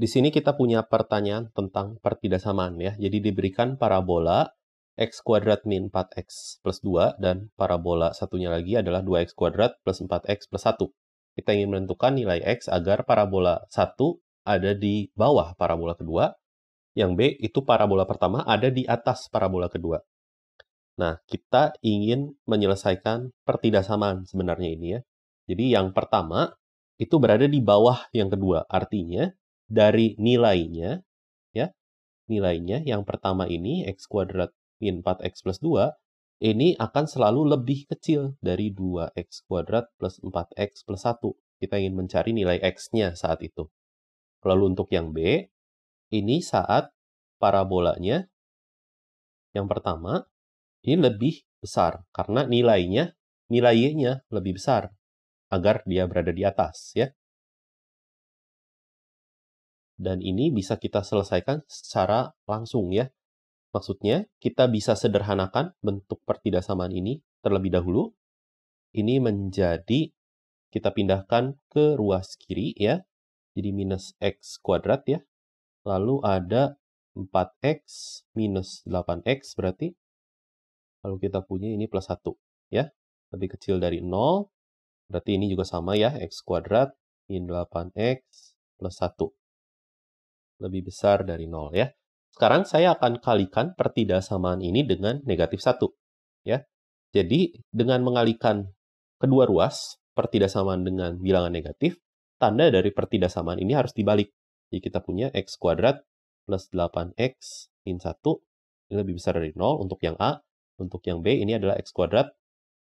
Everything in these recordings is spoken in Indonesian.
Di sini kita punya pertanyaan tentang pertidaksamaan ya. Jadi diberikan parabola x kuadrat min 4x plus 2 dan parabola satunya lagi adalah 2x kuadrat plus 4x plus 1. Kita ingin menentukan nilai x agar parabola 1 ada di bawah parabola kedua, yang B itu parabola pertama ada di atas parabola kedua. Nah, kita ingin menyelesaikan pertidaksamaan sebenarnya ini ya. Jadi yang pertama itu berada di bawah yang kedua, artinya dari nilainya, ya, nilainya yang pertama ini x kuadrat min 4x plus 2, ini akan selalu lebih kecil dari 2x kuadrat plus 4x plus 1. Kita ingin mencari nilai x-nya saat itu. Lalu untuk yang B, ini saat parabolanya yang pertama ini lebih besar karena nilainya nilainya lebih besar agar dia berada di atas ya. Dan ini bisa kita selesaikan secara langsung ya. Maksudnya, kita bisa sederhanakan bentuk pertidaksamaan ini terlebih dahulu. Ini menjadi kita pindahkan ke ruas kiri ya. Jadi minus x kuadrat ya. Lalu ada 4x minus 8x berarti. Lalu kita punya ini plus 1 ya. Lebih kecil dari 0. Berarti ini juga sama ya. x kuadrat minus 8x plus 1 lebih besar dari 0 ya. Sekarang saya akan kalikan pertidaksamaan ini dengan negatif satu Ya. Jadi dengan mengalikan kedua ruas pertidaksamaan dengan bilangan negatif, tanda dari pertidaksamaan ini harus dibalik. Jadi kita punya x kuadrat plus 8x min 1 ini lebih besar dari 0 untuk yang A. Untuk yang B ini adalah x kuadrat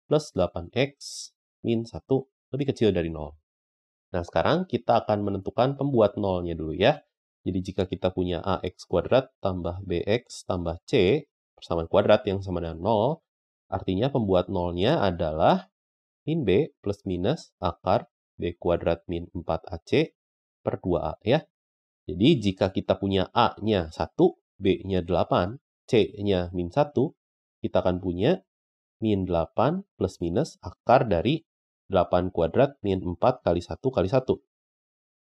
plus 8x min 1 lebih kecil dari 0. Nah, sekarang kita akan menentukan pembuat nolnya dulu ya. Jadi jika kita punya ax kuadrat tambah bx tambah c, persamaan kuadrat yang sama dengan 0, artinya pembuat nolnya adalah min b plus minus akar b kuadrat min 4ac per 2a ya. Jadi jika kita punya a-nya 1, b-nya 8, c-nya min 1, kita akan punya min 8 plus minus akar dari 8 kuadrat min 4 kali 1 kali 1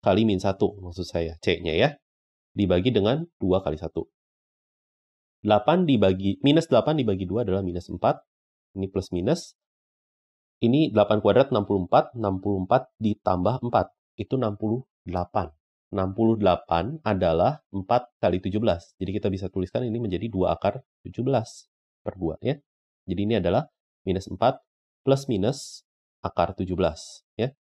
kali min 1 maksud saya, C-nya ya. Dibagi dengan 2 kali 1. 8 dibagi, minus 8 dibagi 2 adalah minus 4. Ini plus minus. Ini 8 kuadrat 64, 64 ditambah 4. Itu 68. 68 adalah 4 kali 17. Jadi kita bisa tuliskan ini menjadi 2 akar 17 per 2 ya. Jadi ini adalah minus 4 plus minus akar 17 ya.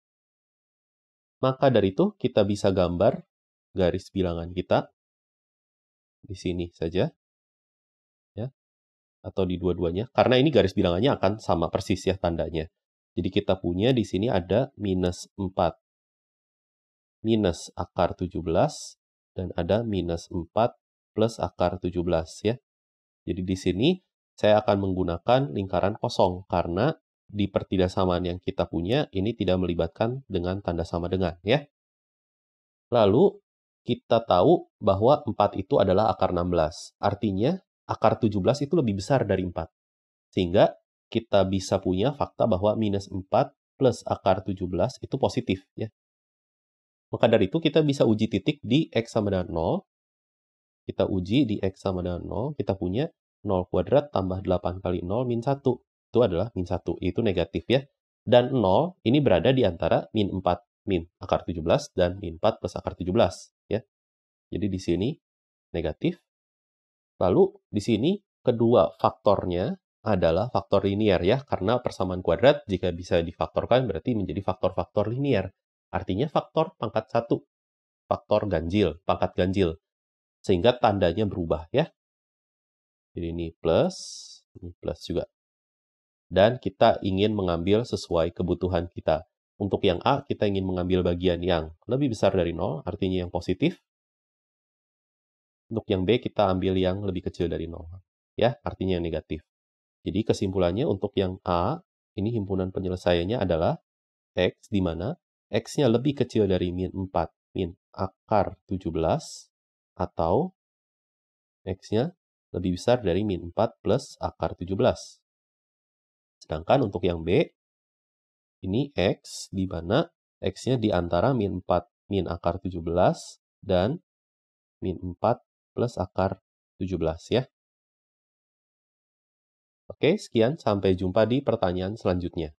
Maka dari itu kita bisa gambar garis bilangan kita di sini saja. Ya. Atau di dua-duanya. Karena ini garis bilangannya akan sama persis ya tandanya. Jadi kita punya di sini ada minus 4. Minus akar 17. Dan ada minus 4 plus akar 17 ya. Jadi di sini saya akan menggunakan lingkaran kosong karena di pertidaksamaan yang kita punya ini tidak melibatkan dengan tanda sama dengan ya. Lalu kita tahu bahwa 4 itu adalah akar 16. Artinya akar 17 itu lebih besar dari 4. Sehingga kita bisa punya fakta bahwa minus 4 plus akar 17 itu positif ya. Maka dari itu kita bisa uji titik di X sama dengan 0. Kita uji di X sama dengan 0, kita punya 0 kuadrat tambah 8 kali 0 min 1 itu adalah min 1, itu negatif ya. Dan 0 ini berada di antara min 4, min akar 17, dan min 4 plus akar 17 ya. Jadi di sini negatif. Lalu di sini kedua faktornya adalah faktor linier ya, karena persamaan kuadrat jika bisa difaktorkan berarti menjadi faktor-faktor linier. Artinya faktor pangkat 1, faktor ganjil, pangkat ganjil. Sehingga tandanya berubah ya. Jadi ini plus, ini plus juga dan kita ingin mengambil sesuai kebutuhan kita. Untuk yang A, kita ingin mengambil bagian yang lebih besar dari 0, artinya yang positif. Untuk yang B, kita ambil yang lebih kecil dari 0, ya, artinya yang negatif. Jadi kesimpulannya untuk yang A, ini himpunan penyelesaiannya adalah X, di mana X-nya lebih kecil dari min 4, min akar 17, atau X-nya lebih besar dari min 4 plus akar 17. Sedangkan untuk yang B, ini X di mana X-nya di antara min 4 min akar 17 dan min 4 plus akar 17 ya. Oke, sekian. Sampai jumpa di pertanyaan selanjutnya.